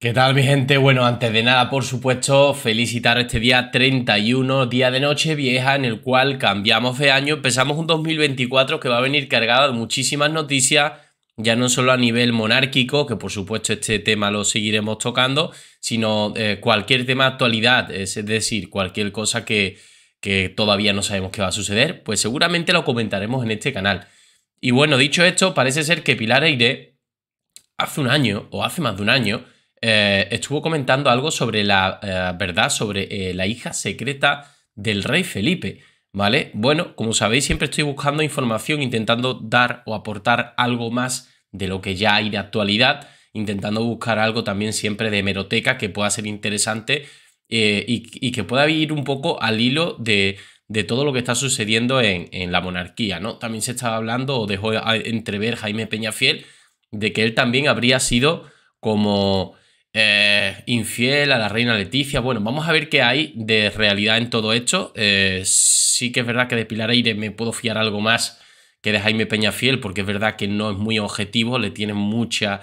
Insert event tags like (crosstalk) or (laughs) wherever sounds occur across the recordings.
¿Qué tal mi gente? Bueno, antes de nada, por supuesto, felicitar este día 31, día de noche vieja, en el cual cambiamos de año, empezamos un 2024 que va a venir cargado de muchísimas noticias, ya no solo a nivel monárquico, que por supuesto este tema lo seguiremos tocando, sino eh, cualquier tema de actualidad, es decir, cualquier cosa que, que todavía no sabemos qué va a suceder, pues seguramente lo comentaremos en este canal. Y bueno, dicho esto, parece ser que Pilar Aire, hace un año, o hace más de un año, eh, estuvo comentando algo sobre la eh, verdad, sobre eh, la hija secreta del rey Felipe. ¿Vale? Bueno, como sabéis, siempre estoy buscando información, intentando dar o aportar algo más de lo que ya hay de actualidad, intentando buscar algo también siempre de hemeroteca que pueda ser interesante y, que pueda ir un poco al hilo de, todo lo que está sucediendo en, en, la monarquía, ¿no? También se estaba hablando, o dejó entrever Jaime Peñafiel, de que él también habría sido como eh, infiel a la reina Leticia. Bueno, vamos a ver qué hay de realidad en todo esto. Eh, sí que es verdad que de Pilar Aire me puedo fiar algo más que de Jaime Peña Fiel, porque es verdad que no es muy objetivo, le tiene mucha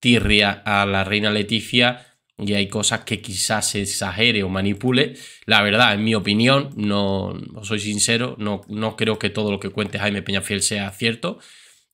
tirria a la reina Leticia y hay cosas que quizás se exagere o manipule. La verdad, en mi opinión, no, soy sincero, no, no creo que todo lo que cuente Jaime Peña Fiel sea cierto.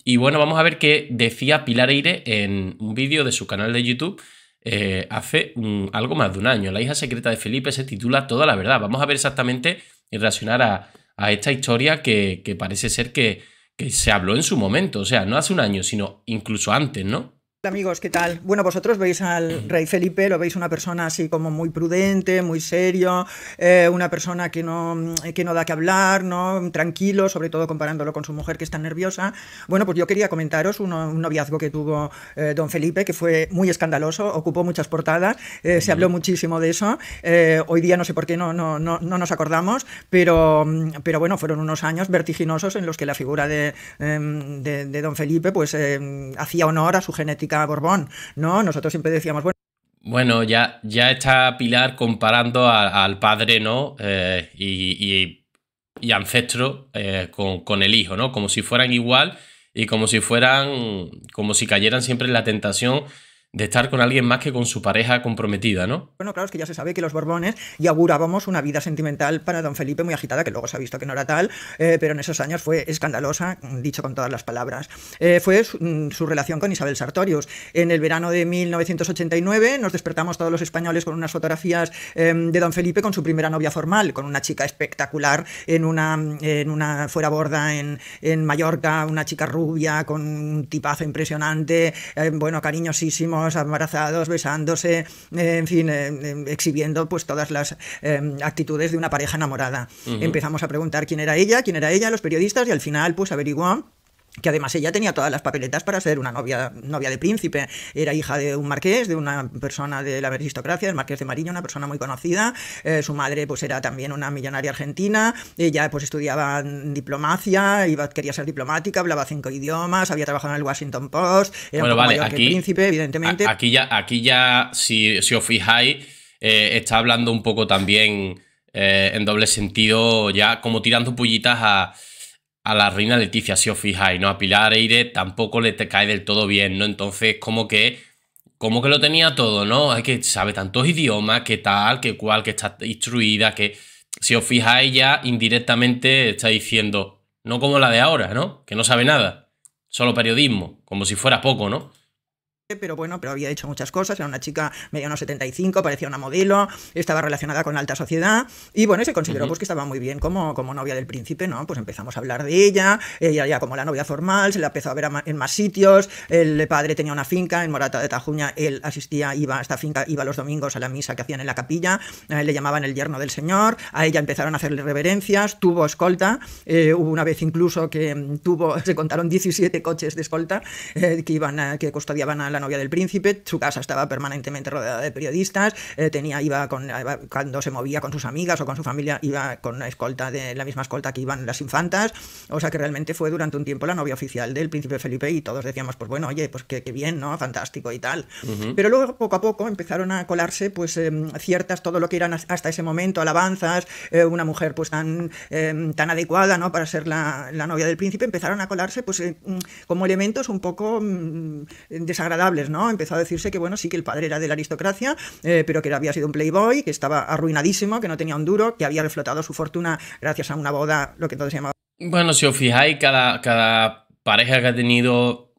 Y bueno, vamos a ver qué decía Pilar Aire... en un vídeo de su canal de YouTube eh, hace algo más de un año. La hija secreta de Felipe se titula Toda la verdad. Vamos a ver exactamente y reaccionar a, esta historia que, parece ser que, que se habló en su momento, o sea, no hace un año, sino incluso antes, ¿no? Amigos, ¿qué tal? Bueno, vosotros veis al rey Felipe, lo veis una persona así como muy prudente, muy serio, eh, una persona que no, que no da que hablar, ¿no? tranquilo, sobre todo comparándolo con su mujer que está nerviosa. Bueno, pues yo quería comentaros un noviazgo que tuvo eh, don Felipe, que fue muy escandaloso, ocupó muchas portadas, eh, se habló muchísimo de eso. hoy día no sé por qué no, no, no, nos acordamos, pero, pero bueno, fueron unos años vertiginosos en los que la figura de, em, de don Felipe pues em, hacía honor a su genética Borbón, ¿no? Nosotros siempre decíamos, bueno... Bueno, ya, ya está Pilar comparando al padre, ¿no? Eh, y, ancestro eh, con, con, el hijo, ¿no? Como si fueran igual y como si fueran, como si cayeran siempre en la tentación de estar con alguien más que con su pareja comprometida, ¿no? Bueno, claro, es que ya se sabe que los Borbones y augurábamos una vida sentimental para don Felipe muy agitada, que luego se ha visto que no era tal, eh, pero en esos años fue escandalosa, dicho con todas las palabras. Eh, fue mm, su, relación con Isabel Sartorius. En el verano de 1989 nos despertamos todos los españoles con unas fotografías em, de don Felipe con su primera novia formal, con una chica espectacular en una, en una fuera borda en, en Mallorca, una chica rubia con un tipazo impresionante, em, bueno, cariñosísimo niños besándose, eh, en fin, eh, eh, exhibiendo pues todas las actitudes de una pareja enamorada. Empezamos a preguntar quién era ella, quién era ella, los periodistas, y al final pues averiguó que además ella tenía todas las papeletas para ser una novia, novia de príncipe, era hija de un marqués, de una persona de la aristocracia, el marqués de Mariño, una persona muy conocida, eh, su madre pues era también una millonaria argentina, ella pues estudiaba diplomacia, iba, quería ser diplomática, hablaba cinco idiomas, había trabajado en el Washington Post, era bueno, un príncipe, evidentemente. aquí ya, aquí ya si, os fijáis, eh, está hablando un poco también eh, en doble sentido, ya como tirando pullitas a a la reina Leticia, si os fijáis, ¿no? A Pilar Eire tampoco le te cae del todo bien, ¿no? Entonces, como que. Como que lo tenía todo, ¿no? Es que sabe tantos idiomas, que tal, que cual, que está instruida, que. Si os fijáis, ya indirectamente está diciendo. No como la de ahora, ¿no? Que no sabe nada. Solo periodismo. Como si fuera poco, ¿no? pero bueno, pero había hecho muchas cosas, era una chica mediano 75, parecía una modelo, estaba relacionada con la alta sociedad y bueno, se consideró pues que estaba muy bien como, como novia del príncipe, ¿no? Pues empezamos a hablar de ella, ella ya como la novia formal, se la empezó a ver en más sitios, el padre tenía una finca en Morata de Tajuña, él asistía, iba a esta finca, iba los domingos a la misa que hacían en la capilla, le llamaban el yerno del señor, a ella empezaron a hacerle reverencias, tuvo escolta, eh, hubo una vez incluso que mm, tuvo, (laughs) se contaron 17 coches de escolta eh, que iban, a, que custodiaban a la novia del príncipe, su casa estaba permanentemente rodeada de periodistas, eh, tenía, iba con, cuando se movía con sus amigas o con su familia, iba con escolta de la misma escolta que iban las infantas, o sea que realmente fue durante un tiempo la novia oficial del príncipe Felipe y todos decíamos, pues bueno, oye, pues qué, bien, ¿no? Fantástico y tal. Pero luego poco a poco empezaron a colarse pues em, ciertas, todo lo que eran hasta ese momento, alabanzas, eh, una mujer pues tan, em, tan adecuada, ¿no? Para ser la, la, novia del príncipe, empezaron a colarse pues mm, como elementos un poco mm, desagradables ¿no? Empezó a decirse que, bueno, sí que el padre era de la aristocracia, eh, pero que había sido un playboy, que estaba arruinadísimo, que no tenía un duro, que había reflotado su fortuna gracias a una boda, lo que entonces se llamaba. Bueno, si os fijáis, cada, cada pareja que ha tenido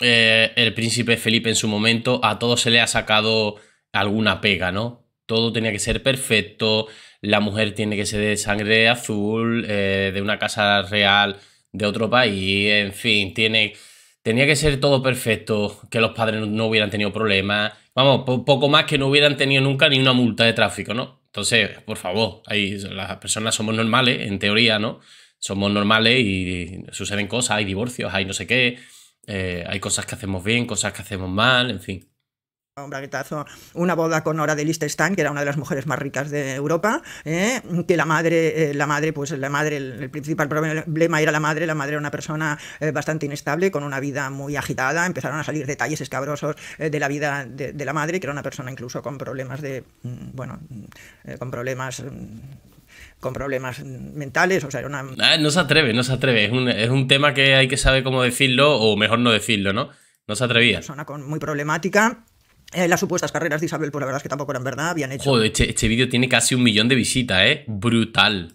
eh, el príncipe Felipe en su momento, a todos se le ha sacado alguna pega, ¿no? Todo tenía que ser perfecto, la mujer tiene que ser de sangre azul, eh, de una casa real de otro país, en fin, tiene tenía que ser todo perfecto, que los padres no hubieran tenido problemas, vamos, poco más que no hubieran tenido nunca ni una multa de tráfico, ¿no? Entonces, por favor, ahí las personas somos normales, en teoría, ¿no? Somos normales y suceden cosas, hay divorcios, hay no sé qué, eh, hay cosas que hacemos bien, cosas que hacemos mal, en fin un braguetazo, una boda con Nora de Liechtenstein, que era una de las mujeres más ricas de Europa, ¿eh? que la madre, eh, la madre, pues la madre, el, principal problema era la madre, la madre era una persona eh, bastante inestable, con una vida muy agitada, empezaron a salir detalles escabrosos de la vida de, la madre, que era una persona incluso con problemas de, mm, bueno, mm, con problemas mm, con problemas mentales, o sea, era una... Ah, no se atreve, no se atreve, es un, tema que hay que saber cómo decirlo o mejor no decirlo, ¿no? No se atrevía. Una persona con, muy problemática eh, las supuestas carreras de Isabel, por pues la verdad es que tampoco eran verdad, habían hecho... Joder, este, este vídeo tiene casi un millón de visitas, ¿eh? Brutal.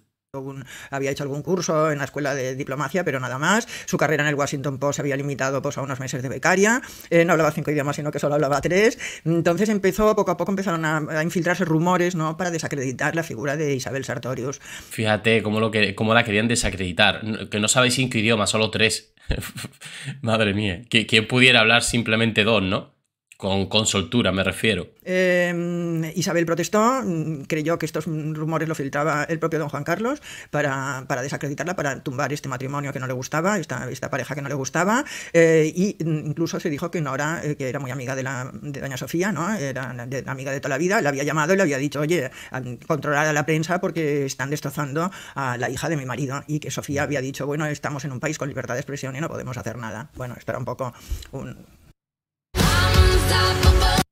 había hecho algún curso en la escuela de diplomacia, pero nada más. Su carrera en el Washington Post se había limitado pues, a unos meses de becaria. Eh, no hablaba cinco idiomas, sino que solo hablaba tres. Entonces empezó, poco a poco empezaron a, infiltrarse rumores ¿no? para desacreditar la figura de Isabel Sartorius. Fíjate cómo, lo que, cómo la querían desacreditar. Que no sabéis cinco idiomas, solo tres. (laughs) Madre mía. Que, ¿Quién pudiera hablar simplemente dos, no? Con, soltura, me refiero. Em, Isabel protestó, mm, creyó que estos rumores lo filtraba el propio don Juan Carlos para, desacreditarla, para tumbar este matrimonio que no le gustaba, esta, esta pareja que no le gustaba, eh, y mm, incluso se dijo que Nora, eh, que era muy amiga de, doña Sofía, ¿no? era amiga de toda la vida, la había llamado y le había dicho, oye, controlar a la prensa porque están destrozando a la hija de mi marido, y que Sofía había dicho, bueno, estamos en un país con libertad de expresión y no podemos hacer nada. Bueno, esto era un poco un unstoppable.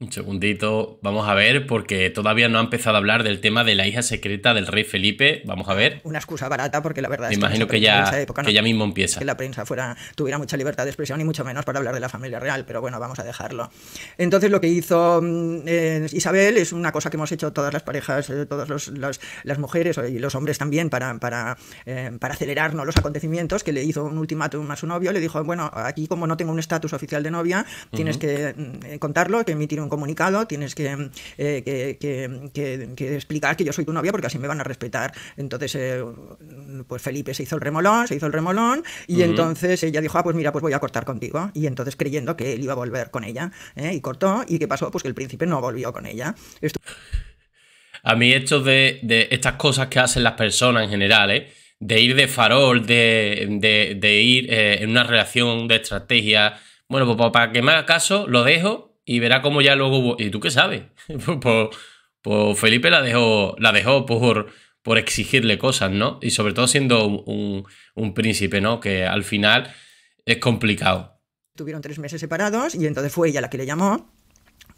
Un segundito, vamos a ver, porque todavía no ha empezado a hablar del tema de la hija secreta del rey Felipe. Vamos a ver. Una excusa barata, porque la verdad es que. imagino que ya, que ya mismo empieza. Que la prensa fuera, tuviera mucha libertad de expresión y mucho menos para hablar de la familia real, pero bueno, vamos a dejarlo. Entonces, lo que hizo mm, eh, Isabel es una cosa que hemos hecho todas las parejas, eh, todas las mujeres eh, y los hombres también para, para, para acelerarnos los acontecimientos, que le hizo un ultimátum a su novio. Le dijo, bueno, aquí como no tengo un estatus oficial de novia, tienes que mm, contarlo, que emitir un comunicado, tienes eh, que, explicar que yo soy tu novia porque así me van a respetar. Entonces, eh, pues Felipe se hizo el remolón, se hizo el remolón y entonces ella dijo, ah, pues mira, pues voy a cortar contigo. Y entonces creyendo que él iba a volver con ella, ¿eh? y cortó. ¿Y qué pasó? Pues que el príncipe no volvió con ella. A mí esto de, estas cosas que hacen las personas en general, de ir de farol, de, de, ir en una relación de estrategia, bueno, pues para que me haga caso, lo dejo y verá cómo ya luego hubo... ¿Y tú qué sabes? (laughs) Pues, pues, pues, Felipe la dejó, la dejó por, por exigirle cosas, ¿no? Y sobre todo siendo un, un, un príncipe, ¿no? Que al final es complicado. Tuvieron tres meses separados y entonces fue ella la que le llamó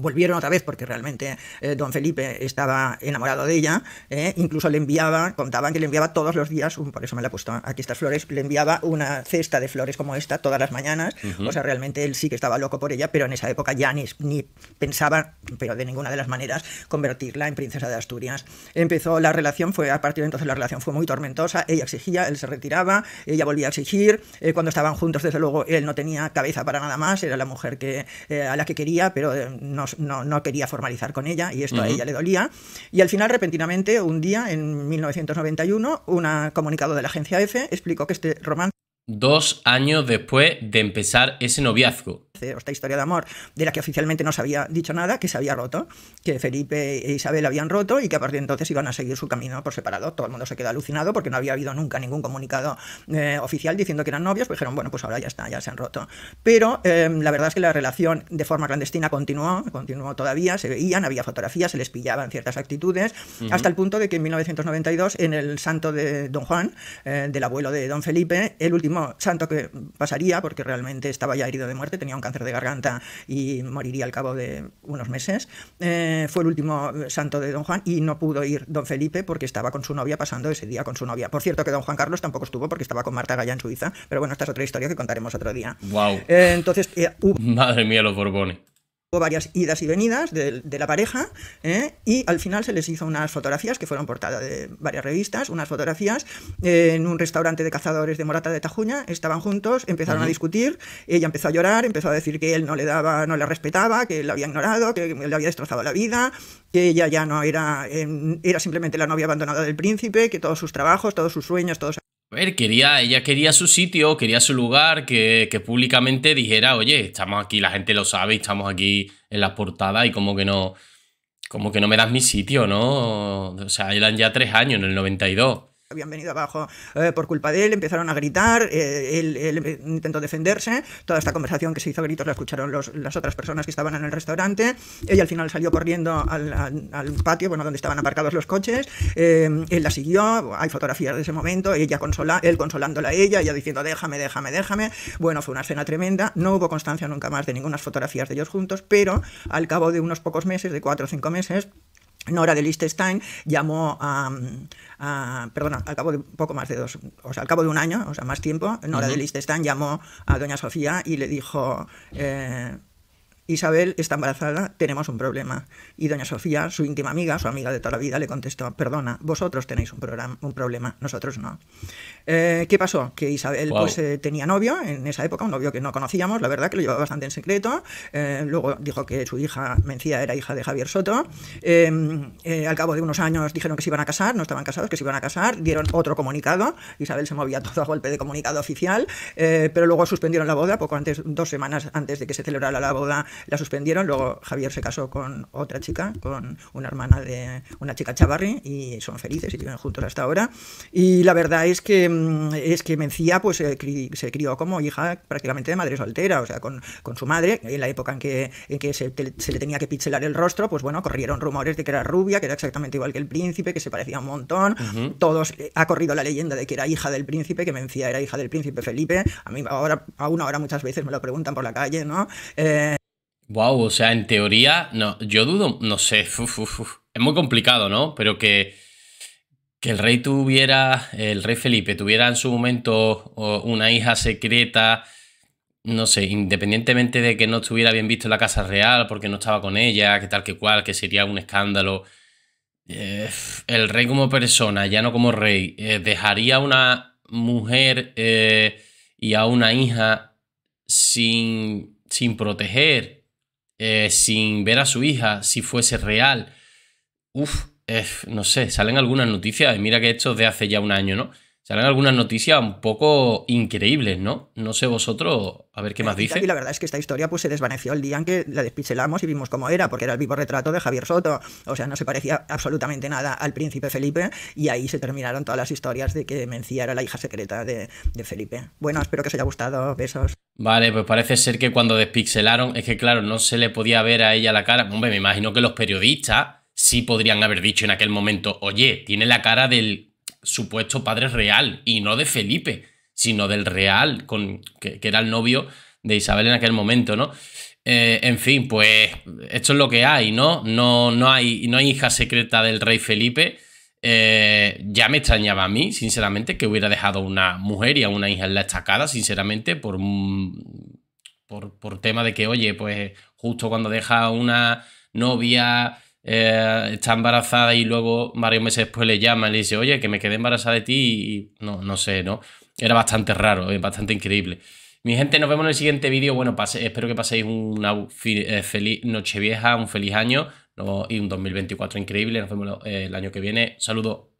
volvieron otra vez porque realmente eh, don Felipe estaba enamorado de ella, eh, incluso le enviaba, contaban que le enviaba todos los días, un por eso me la he puesto ah, aquí estas flores, le enviaba una cesta de flores como esta todas las mañanas, o sea, realmente él sí que estaba loco por ella, pero en esa época ya ni, pensaba, pero de ninguna de las maneras, convertirla en princesa de Asturias. Empezó la relación, fue a partir de entonces la relación fue muy tormentosa, ella exigía, él se retiraba, ella volvía a exigir, eh, cuando estaban juntos, desde luego, él no tenía cabeza para nada más, era la mujer que, a la que quería, pero no pues, no, quería formalizar con ella y esto a ella le dolía. Y al final, repentinamente, un día, en 1991, un comunicado de la agencia EFE explicó que este romance dos años después de empezar ese noviazgo. Esta historia de amor de la que oficialmente no se había dicho nada, que se había roto, que Felipe e Isabel habían roto y que a partir de entonces iban a seguir su camino por separado. Todo el mundo se quedó alucinado porque no había habido nunca ningún comunicado eh, oficial diciendo que eran novios, pues dijeron, bueno, pues ahora ya está, ya se han roto. Pero em, la verdad es que la relación de forma clandestina continuó, continuó todavía, se veían, había fotografías, se les pillaban ciertas actitudes, hasta el punto de que en 1992, en el santo de Don Juan, eh, del abuelo de Don Felipe, el último santo que pasaría, porque realmente estaba ya herido de muerte, tenía un cáncer de garganta y moriría al cabo de unos meses, eh, fue el último eh, santo de don Juan y no pudo ir don Felipe porque estaba con su novia pasando ese día con su novia. Por cierto que don Juan Carlos tampoco estuvo porque estaba con Marta Gaya en Suiza, pero bueno, esta es otra historia que contaremos otro día. Wow. Eh, entonces, Madre mía, los Borbones. Hubo varias idas y venidas de, la pareja ¿eh? y al final se les hizo unas fotografías que fueron portadas de varias revistas, unas fotografías en un restaurante de cazadores de Morata de Tajuña, estaban juntos, empezaron a discutir, ella empezó a llorar, empezó a decir que él no le daba, no la respetaba, que la había ignorado, que le había destrozado la vida, que ella ya no era, eh, era simplemente la novia abandonada del príncipe, que todos sus trabajos, todos sus sueños, todos a ver, quería, ella quería su sitio, quería su lugar, que, que, públicamente dijera, oye, estamos aquí, la gente lo sabe, estamos aquí en las portadas y como que no, como que no me das mi sitio, ¿no? O sea, eran ya tres años, en el 92 habían venido abajo eh, por culpa de él, empezaron a gritar, eh, él, intentó defenderse, toda esta conversación que se hizo a gritos la escucharon las otras personas que estaban en el restaurante, ella al final salió corriendo al, patio, bueno, donde estaban aparcados los coches, eh, él la siguió, hay fotografías de ese momento, ella consola, él consolándola a ella, ella diciendo déjame, déjame, déjame, bueno, fue una escena tremenda, no hubo constancia nunca más de ninguna fotografías de ellos juntos, pero al cabo de unos pocos meses, de cuatro o cinco meses, Nora de Liechtenstein llamó a, a, perdona, al cabo de poco más de dos, o sea, al cabo de un año, o sea, más tiempo, Nora uh de Liechtenstein llamó a doña Sofía y le dijo, eh, Isabel está embarazada, tenemos un problema. Y doña Sofía, su íntima amiga, su amiga de toda la vida, le contestó, perdona, vosotros tenéis un, problema, nosotros no. Eh, ¿Qué pasó? Que Isabel pues, eh, tenía novio en esa época, un novio que no conocíamos, la verdad que lo llevaba bastante en secreto. Eh, luego dijo que su hija Mencía era hija de Javier Soto. al cabo de unos años dijeron que se iban a casar, no estaban casados, que se iban a casar, dieron otro comunicado, Isabel se movía todo a golpe de comunicado oficial, pero luego suspendieron la boda, poco antes, dos semanas antes de que se celebrara la boda, la suspendieron, luego Javier se casó con otra chica, con una hermana de una chica Chavarri, y son felices y viven juntos hasta ahora. Y la verdad es que, mm, es que Mencía pues, se, crió como hija prácticamente de madre soltera, o sea, con, con su madre, en la época en que, en que se, se, le tenía que pichelar el rostro, pues bueno, corrieron rumores de que era rubia, que era exactamente igual que el príncipe, que se parecía un montón. Todos eh, ha corrido la leyenda de que era hija del príncipe, que Mencía era hija del príncipe Felipe. A mí ahora, aún ahora muchas veces me lo preguntan por la calle, ¿no? Eh, Wow, o sea, en teoría, no, yo dudo, no sé, es muy complicado, ¿no? Pero que, que el rey tuviera, el rey Felipe tuviera en su momento una hija secreta, no sé, independientemente de que no estuviera bien visto en la casa real, porque no estaba con ella, que tal que cual, que sería un escándalo. Eh, el rey como persona, ya no como rey, eh, dejaría a una mujer eh, y a una hija sin, sin proteger eh, sin ver a su hija, si fuese real. Uf, no sé, salen algunas noticias, mira que esto es de hace ya un año, ¿no? Salen algunas noticias un poco increíbles, ¿no? No sé vosotros a ver qué eh, más dice. Y la verdad es que esta historia pues se desvaneció el día en que la despixelamos y vimos cómo era, porque era el vivo retrato de Javier Soto. O sea, no se parecía absolutamente nada al príncipe Felipe y ahí se terminaron todas las historias de que Mencía era la hija secreta de, de Felipe. Bueno, espero que os haya gustado. Besos. Vale, pues parece ser que cuando despixelaron, es que claro, no se le podía ver a ella la cara. Hombre, me imagino que los periodistas sí podrían haber dicho en aquel momento, oye, tiene la cara del supuesto padre real y no de Felipe sino del real, con, que, era el novio de Isabel en aquel momento, ¿no? Eh, en fin, pues esto es lo que hay, ¿no? No, no, hay, no hay hija secreta del rey Felipe. Eh, ya me extrañaba a mí, sinceramente, que hubiera dejado una mujer y a una hija en la estacada, sinceramente, por, por, tema de que, oye, pues justo cuando deja a una novia, eh, está embarazada y luego varios meses después le llama y le dice, oye, que me quedé embarazada de ti y no, no sé, ¿no? Era bastante raro, eh, bastante increíble. Mi gente, nos vemos en el siguiente vídeo. Bueno, espero que paséis una eh, feliz Nochevieja, un feliz año y un 2024 increíble. Nos vemos eh, el año que viene. Saludos.